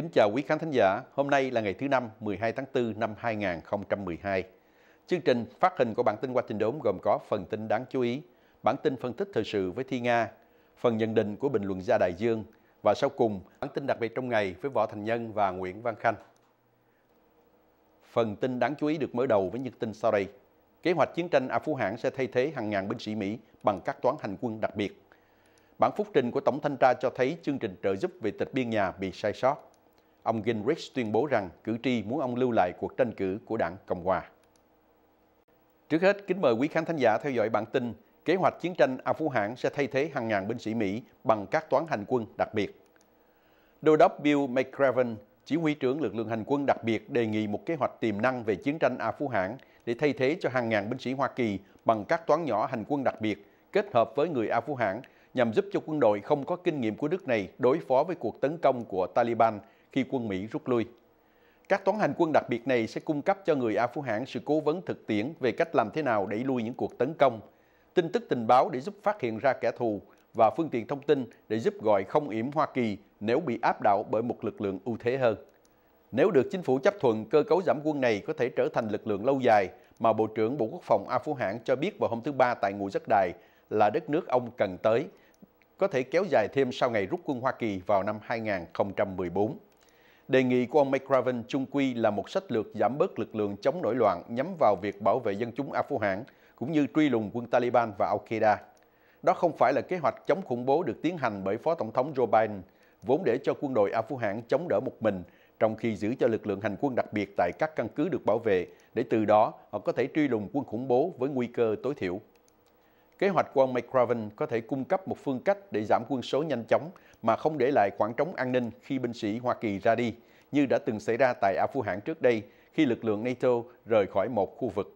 Kính chào quý khán thính giả, hôm nay là ngày thứ năm 12 tháng 4 năm 2012. Chương trình phát hình của bản tin qua tin đốm gồm có phần tin đáng chú ý, bản tin phân tích thời sự với Thi Nga, phần nhận định của bình luận gia Đại Dương và sau cùng bản tin đặc biệt trong ngày với Võ Thành Nhân và Nguyễn Văn Khanh. Phần tin đáng chú ý được mở đầu với những tin sau đây. Kế hoạch chiến tranh A Phú Hãng sẽ thay thế hàng ngàn binh sĩ Mỹ bằng các toán hành quân đặc biệt. Bản phúc trình của Tổng Thanh tra cho thấy chương trình trợ giúp về tịch biên nhà bị sai sót ông Gingrich tuyên bố rằng cử tri muốn ông lưu lại cuộc tranh cử của đảng Cộng hòa. Trước hết, kính mời quý khán thính giả theo dõi bản tin Kế hoạch chiến tranh A Phú Hãng sẽ thay thế hàng ngàn binh sĩ Mỹ bằng các toán hành quân đặc biệt. Đô đốc Bill McCraven, chỉ huy trưởng lực lượng hành quân đặc biệt đề nghị một kế hoạch tiềm năng về chiến tranh A Phú Hãng để thay thế cho hàng ngàn binh sĩ Hoa Kỳ bằng các toán nhỏ hành quân đặc biệt kết hợp với người A Phú Hãng nhằm giúp cho quân đội không có kinh nghiệm của nước này đối phó với cuộc tấn công của Taliban khi quân Mỹ rút lui. Các toán hành quân đặc biệt này sẽ cung cấp cho người A Phú Hãng sự cố vấn thực tiễn về cách làm thế nào đẩy lui những cuộc tấn công, tin tức tình báo để giúp phát hiện ra kẻ thù và phương tiện thông tin để giúp gọi không yểm Hoa Kỳ nếu bị áp đảo bởi một lực lượng ưu thế hơn. Nếu được chính phủ chấp thuận, cơ cấu giảm quân này có thể trở thành lực lượng lâu dài mà Bộ trưởng Bộ Quốc phòng A Phú Hãng cho biết vào hôm thứ Ba tại Ngũ Giác Đài là đất nước ông cần tới, có thể kéo dài thêm sau ngày rút quân Hoa Kỳ vào năm 2014. Đề nghị của ông McRaven chung quy là một sách lược giảm bớt lực lượng chống nổi loạn nhắm vào việc bảo vệ dân chúng Phu cũng như truy lùng quân Taliban và Al-Qaeda. Đó không phải là kế hoạch chống khủng bố được tiến hành bởi Phó Tổng thống Joe Biden, vốn để cho quân đội Phu chống đỡ một mình, trong khi giữ cho lực lượng hành quân đặc biệt tại các căn cứ được bảo vệ, để từ đó họ có thể truy lùng quân khủng bố với nguy cơ tối thiểu. Kế hoạch của ông McRaven có thể cung cấp một phương cách để giảm quân số nhanh chóng mà không để lại khoảng trống an ninh khi binh sĩ Hoa Kỳ ra đi, như đã từng xảy ra tại Á Phu Hãn trước đây khi lực lượng NATO rời khỏi một khu vực.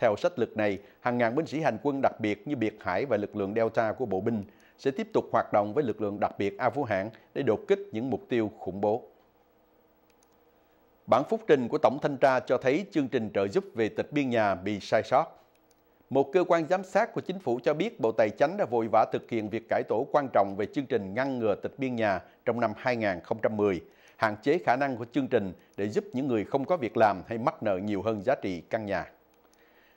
Theo sách lược này, hàng ngàn binh sĩ hành quân đặc biệt như biệt hải và lực lượng Delta của bộ binh sẽ tiếp tục hoạt động với lực lượng đặc biệt A Vũ Hãn để đột kích những mục tiêu khủng bố. Bản phúc trình của Tổng Thanh tra cho thấy chương trình trợ giúp về tịch biên nhà bị sai sót một cơ quan giám sát của chính phủ cho biết Bộ Tài chánh đã vội vã thực hiện việc cải tổ quan trọng về chương trình ngăn ngừa tịch biên nhà trong năm 2010, hạn chế khả năng của chương trình để giúp những người không có việc làm hay mắc nợ nhiều hơn giá trị căn nhà.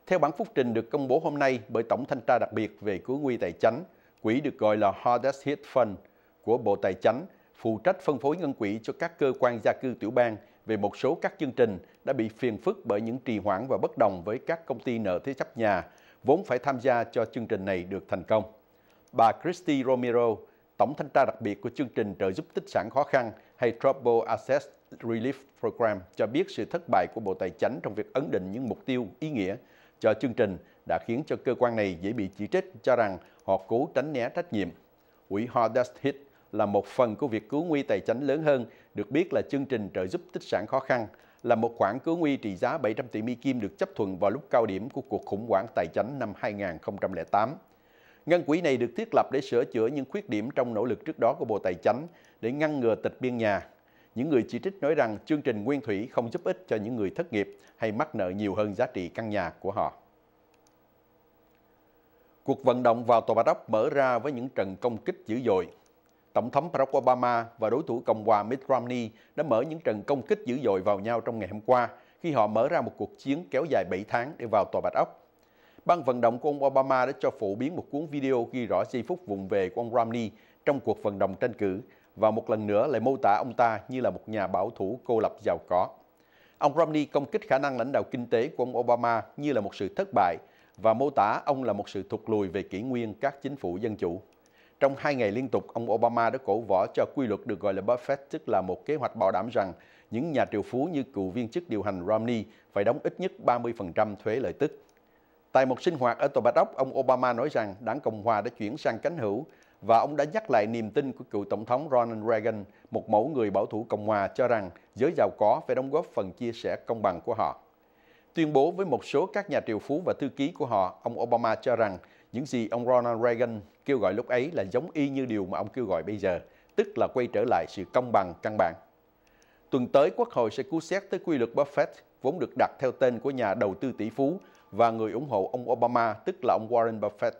Theo bản phúc trình được công bố hôm nay bởi Tổng Thanh tra đặc biệt về cứu nguy tài chánh, quỹ được gọi là Hardest Hit Fund của Bộ Tài chánh, phụ trách phân phối ngân quỹ cho các cơ quan gia cư tiểu bang về một số các chương trình đã bị phiền phức bởi những trì hoãn và bất đồng với các công ty nợ thế chấp nhà vốn phải tham gia cho chương trình này được thành công. Bà Christy Romero, tổng thanh tra đặc biệt của chương trình trợ giúp tích sản khó khăn hay Trouble Access Relief Program cho biết sự thất bại của Bộ Tài chính trong việc ấn định những mục tiêu ý nghĩa cho chương trình đã khiến cho cơ quan này dễ bị chỉ trích cho rằng họ cố tránh né trách nhiệm. Quỹ Hardest Hit là một phần của việc cứu nguy tài chính lớn hơn, được biết là chương trình trợ giúp tích sản khó khăn là một khoản cứu nguy trị giá 700 tỷ Mỹ Kim được chấp thuận vào lúc cao điểm của cuộc khủng hoảng tài chính năm 2008. Ngân quỹ này được thiết lập để sửa chữa những khuyết điểm trong nỗ lực trước đó của Bộ Tài chính để ngăn ngừa tịch biên nhà. Những người chỉ trích nói rằng chương trình nguyên thủy không giúp ích cho những người thất nghiệp hay mắc nợ nhiều hơn giá trị căn nhà của họ. Cuộc vận động vào Tòa Bạch Ốc mở ra với những trận công kích dữ dội Tổng thống Barack Obama và đối thủ Cộng hòa Mitt Romney đã mở những trận công kích dữ dội vào nhau trong ngày hôm qua khi họ mở ra một cuộc chiến kéo dài 7 tháng để vào Tòa Bạch Ốc. Ban vận động của ông Obama đã cho phổ biến một cuốn video ghi rõ giây phút vùng về của ông Romney trong cuộc vận động tranh cử và một lần nữa lại mô tả ông ta như là một nhà bảo thủ cô lập giàu có. Ông Romney công kích khả năng lãnh đạo kinh tế của ông Obama như là một sự thất bại và mô tả ông là một sự thụt lùi về kỷ nguyên các chính phủ dân chủ. Trong hai ngày liên tục, ông Obama đã cổ võ cho quy luật được gọi là Buffett, tức là một kế hoạch bảo đảm rằng những nhà triệu phú như cựu viên chức điều hành Romney phải đóng ít nhất 30% thuế lợi tức. Tại một sinh hoạt ở Tòa Bạch Ốc, ông Obama nói rằng đảng Cộng Hòa đã chuyển sang cánh hữu và ông đã nhắc lại niềm tin của cựu Tổng thống Ronald Reagan, một mẫu người bảo thủ Cộng Hòa cho rằng giới giàu có phải đóng góp phần chia sẻ công bằng của họ. Tuyên bố với một số các nhà triệu phú và thư ký của họ, ông Obama cho rằng những gì ông Ronald Reagan kêu gọi lúc ấy là giống y như điều mà ông kêu gọi bây giờ, tức là quay trở lại sự công bằng căn bản. Tuần tới, Quốc hội sẽ cứu xét tới quy luật Buffett, vốn được đặt theo tên của nhà đầu tư tỷ phú và người ủng hộ ông Obama, tức là ông Warren Buffett.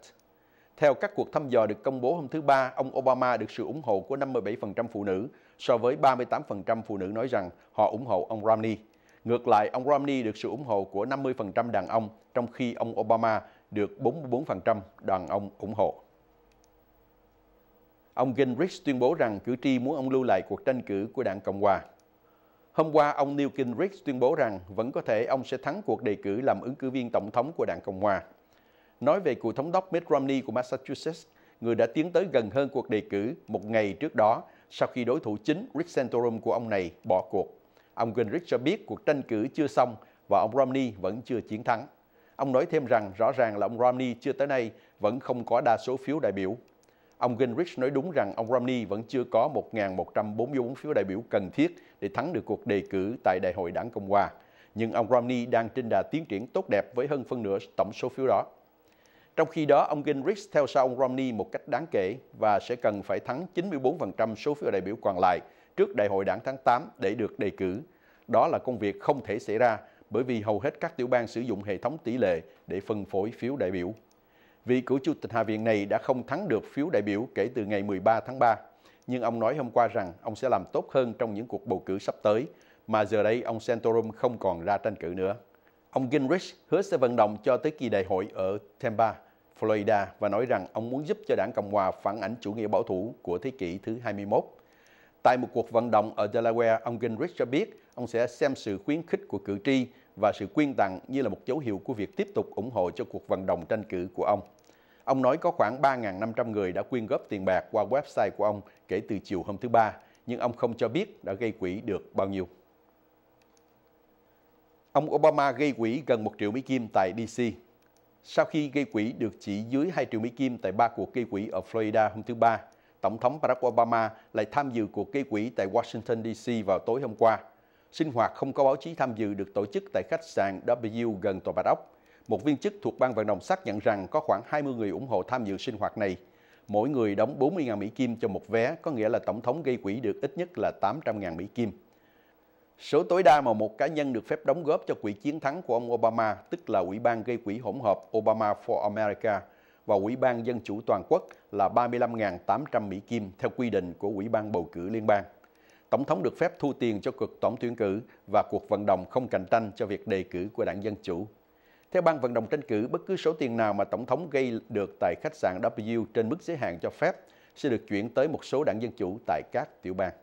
Theo các cuộc thăm dò được công bố hôm thứ Ba, ông Obama được sự ủng hộ của 57% phụ nữ, so với 38% phụ nữ nói rằng họ ủng hộ ông Romney. Ngược lại, ông Romney được sự ủng hộ của 50% đàn ông, trong khi ông Obama được 44% đàn ông ủng hộ ông Gingrich tuyên bố rằng cử tri muốn ông lưu lại cuộc tranh cử của đảng Cộng hòa. Hôm qua, ông Newt Gingrich tuyên bố rằng vẫn có thể ông sẽ thắng cuộc đề cử làm ứng cử viên tổng thống của đảng Cộng hòa. Nói về cựu thống đốc Mitt Romney của Massachusetts, người đã tiến tới gần hơn cuộc đề cử một ngày trước đó sau khi đối thủ chính Rick Santorum của ông này bỏ cuộc. Ông Gingrich cho biết cuộc tranh cử chưa xong và ông Romney vẫn chưa chiến thắng. Ông nói thêm rằng rõ ràng là ông Romney chưa tới nay vẫn không có đa số phiếu đại biểu Ông Gingrich nói đúng rằng ông Romney vẫn chưa có 1.144 phiếu đại biểu cần thiết để thắng được cuộc đề cử tại Đại hội đảng Cộng hòa. Nhưng ông Romney đang trên đà tiến triển tốt đẹp với hơn phân nửa tổng số phiếu đó. Trong khi đó, ông Gingrich theo sau ông Romney một cách đáng kể và sẽ cần phải thắng 94% số phiếu đại biểu còn lại trước đại hội đảng tháng 8 để được đề cử. Đó là công việc không thể xảy ra bởi vì hầu hết các tiểu bang sử dụng hệ thống tỷ lệ để phân phối phiếu đại biểu. Vị cựu chủ tịch Hạ viện này đã không thắng được phiếu đại biểu kể từ ngày 13 tháng 3, nhưng ông nói hôm qua rằng ông sẽ làm tốt hơn trong những cuộc bầu cử sắp tới, mà giờ đây ông Santorum không còn ra tranh cử nữa. Ông Gingrich hứa sẽ vận động cho tới kỳ đại hội ở Tampa, Florida và nói rằng ông muốn giúp cho đảng Cộng hòa phản ảnh chủ nghĩa bảo thủ của thế kỷ thứ 21. Tại một cuộc vận động ở Delaware, ông Gingrich cho biết ông sẽ xem sự khuyến khích của cử tri và sự quyên tặng như là một dấu hiệu của việc tiếp tục ủng hộ cho cuộc vận động tranh cử của ông. Ông nói có khoảng 3.500 người đã quyên góp tiền bạc qua website của ông kể từ chiều hôm thứ Ba, nhưng ông không cho biết đã gây quỹ được bao nhiêu. Ông Obama gây quỹ gần 1 triệu Mỹ Kim tại DC. Sau khi gây quỹ được chỉ dưới 2 triệu Mỹ Kim tại ba cuộc gây quỹ ở Florida hôm thứ Ba, Tổng thống Barack Obama lại tham dự cuộc gây quỹ tại Washington DC vào tối hôm qua – sinh hoạt không có báo chí tham dự được tổ chức tại khách sạn W gần tòa Bạch Ốc. Một viên chức thuộc ban vận động xác nhận rằng có khoảng 20 người ủng hộ tham dự sinh hoạt này. Mỗi người đóng 40.000 Mỹ Kim cho một vé, có nghĩa là tổng thống gây quỹ được ít nhất là 800.000 Mỹ Kim. Số tối đa mà một cá nhân được phép đóng góp cho quỹ chiến thắng của ông Obama, tức là Ủy ban gây quỹ hỗn hợp Obama for America và Ủy ban Dân chủ toàn quốc là 35.800 Mỹ Kim theo quy định của Ủy ban bầu cử liên bang. Tổng thống được phép thu tiền cho cuộc tổng tuyển cử và cuộc vận động không cạnh tranh cho việc đề cử của đảng Dân Chủ. Theo ban vận động tranh cử, bất cứ số tiền nào mà Tổng thống gây được tại khách sạn W trên mức giới hạn cho phép sẽ được chuyển tới một số đảng Dân Chủ tại các tiểu bang.